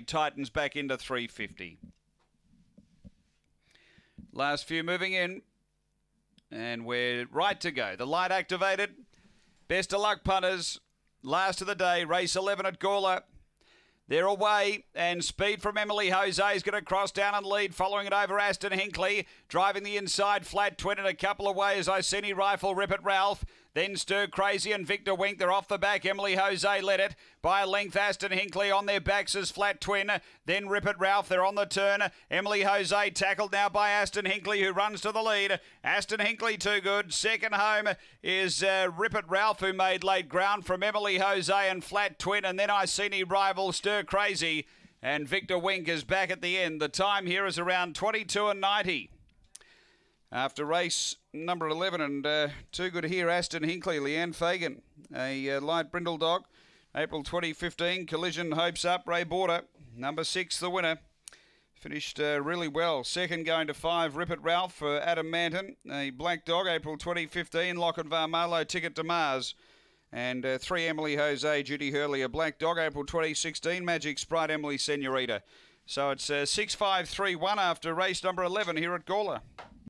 tightens back into 350. Last few moving in. And we're right to go. The light activated. Best of luck, punters. Last of the day, race 11 at Gawler. They're away, and speed from Emily Jose is going to cross down and lead, following it over Aston Hinkley, driving the inside flat, twin in a couple of ways. Iceni Rifle Rip at Ralph. Then Stir Crazy and Victor Wink. They're off the back. Emily Jose led it by a length. Aston Hinkley on their backs as Flat Twin. Then Rip at Ralph. They're on the turn. Emily Jose tackled now by Aston Hinkley, who runs to the lead. Aston Hinkley too good. Second home is uh, Rip at Ralph, who made late ground from Emily Jose and Flat Twin, and then Iceni Rival Stir. Stir Crazy. And Victor Wink is back at the end. The time here is around 22 and 90. After race number 11 and uh, too good here, Aston Hinkley, Leanne Fagan, a uh, light brindle dog. April 2015, Collision Hopes Up, Ray Border. Number six, the winner. Finished uh, really well. Second going to five, Rip Ralph for Adam Manton. A black dog, April 2015, Lock and Varmalo, Ticket to Mars. And uh, three Emily Jose, Judy Hurley, a black dog, April 2016, Magic Sprite, Emily Senorita. So it's uh, 6531 after race number 11 here at Gawler.